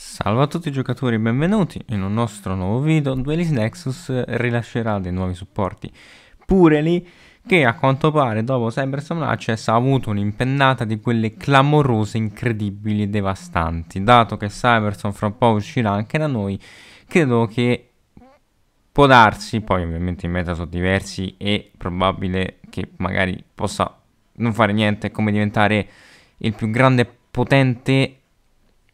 Salve a tutti i giocatori, benvenuti in un nostro nuovo video. Duelist Nexus rilascerà dei nuovi supporti Pureli che a quanto pare dopo Cyberstorm Access eh, ha avuto un'impennata di quelle clamorose, incredibili e devastanti. Dato che Cyberstorm fra un po' uscirà anche da noi, credo che può darsi, poi ovviamente i meta sono diversi e probabile che magari possa non fare niente come diventare il più grande potente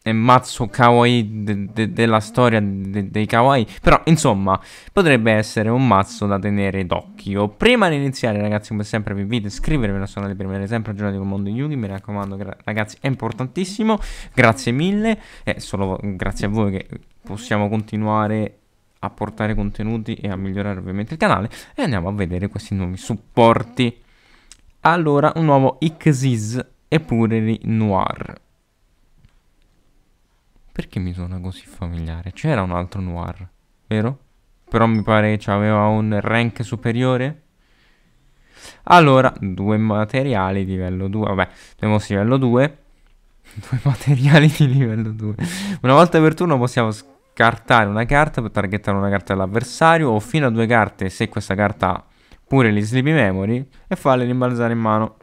è mazzo kawaii de- de- della storia de- dei kawaii. Però, insomma, potrebbe essere un mazzo da tenere d'occhio. Prima di iniziare, ragazzi, come sempre, vi invito a iscrivervi al canale per rimanere sempre aggiornati con Mondo di Yugi. Mi raccomando, gra- ragazzi, è importantissimo. Grazie mille. È solo grazie a voi che possiamo continuare a portare contenuti e a migliorare ovviamente il canale. E andiamo a vedere questi nuovi supporti. Allora, un nuovo Xyz e pure Noir perché mi suona così familiare? C'era un altro noir, vero? Però mi pare che aveva un rank superiore. Allora, due materiali di livello 2. Vabbè, abbiamo mostri livello 2. Due materiali di livello 2. Una volta per turno possiamo scartare una carta per targettare una carta all'avversario o fino a due carte se questa carta ha pure gli sleepy memory e farle rimbalzare in mano.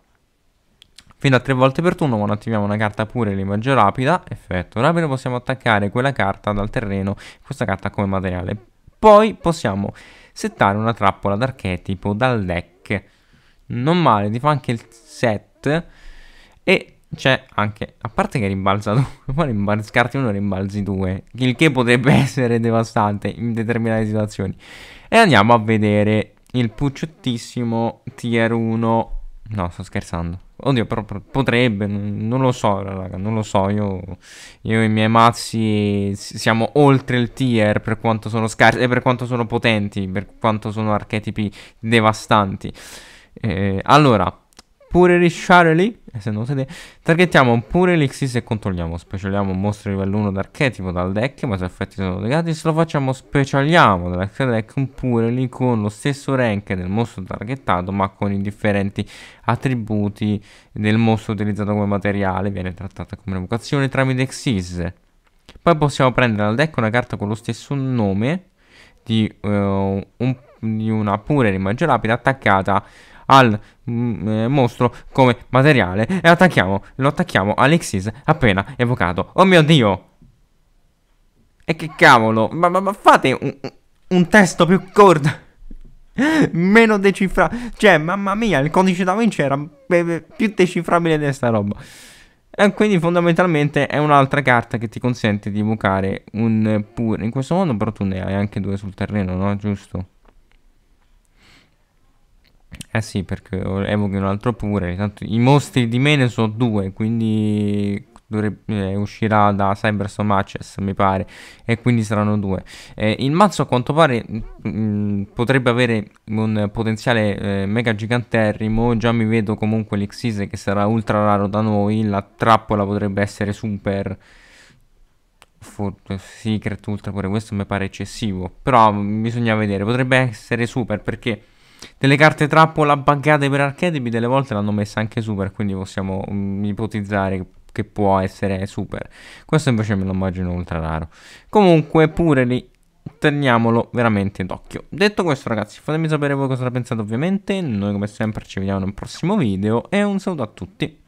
Fino a tre volte per turno quando attiviamo una carta pure l'emerge rapida, effetto rapido, possiamo attaccare quella carta dal terreno, questa carta come materiale. Poi possiamo settare una trappola d'archetipo dal deck. Non male, ti fa anche il set e c'è anche, a parte che rimbalza due, poi scarti uno e rimbalzi due, il che potrebbe essere devastante in determinate situazioni. E andiamo a vedere il pucciottissimo tier 1, no sto scherzando, Oddio, però potrebbe, non lo so, raga, non lo so. Io, io e i miei mazzi siamo oltre il tier per quanto sono scarsi e eh, per quanto sono potenti, per quanto sono archetipi devastanti. Eh, allora, pure risciare essendo eh, e targettiamo pure l'Ixis e controlliamo specialiamo un mostro livello 1 d'archetipo dal deck ma se effetti sono legati se lo facciamo specialiamo dall'extra deck pure lì con lo stesso rank del mostro targettato ma con i differenti attributi del mostro utilizzato come materiale viene trattata come evocazione tramite Xyz poi possiamo prendere dal deck una carta con lo stesso nome di, uh, un, di una pure rimaggio lapide attaccata al mm, eh, mostro come materiale e attacchiamo, lo attacchiamo all'Ixis appena evocato. Oh mio Dio! E che cavolo! Ma, ma, ma fate un, un testo più corto! Meno decifra... Cioè, mamma mia, il codice da Vinci era eh, eh, più decifrabile di questa roba. E quindi fondamentalmente è un'altra carta che ti consente di evocare un pure. In questo modo però tu ne hai anche due sul terreno, no? Giusto? Eh sì, perché evochi un altro pure. Tanto I mostri di Mene sono due, quindi dovrebbe, eh, uscirà da Cyber Somaches, mi pare. E quindi saranno due. Eh, il mazzo a quanto pare mh, mm, mm, potrebbe avere un potenziale eh, mega giganterrimo. Già mi vedo comunque l'Xise che sarà ultra raro da noi. La trappola potrebbe essere super... Secret Ultra pure questo mi pare eccessivo. Però bisogna vedere. Potrebbe essere super perché delle carte trappola buggate per archetipi delle volte l'hanno messa anche super, quindi possiamo um, ipotizzare che può essere super. Questo invece me lo immagino ultra raro. Comunque pure lì teniamolo veramente d'occhio. Detto questo ragazzi, fatemi sapere voi cosa ne pensate ovviamente, noi come sempre ci vediamo nel prossimo video e un saluto a tutti.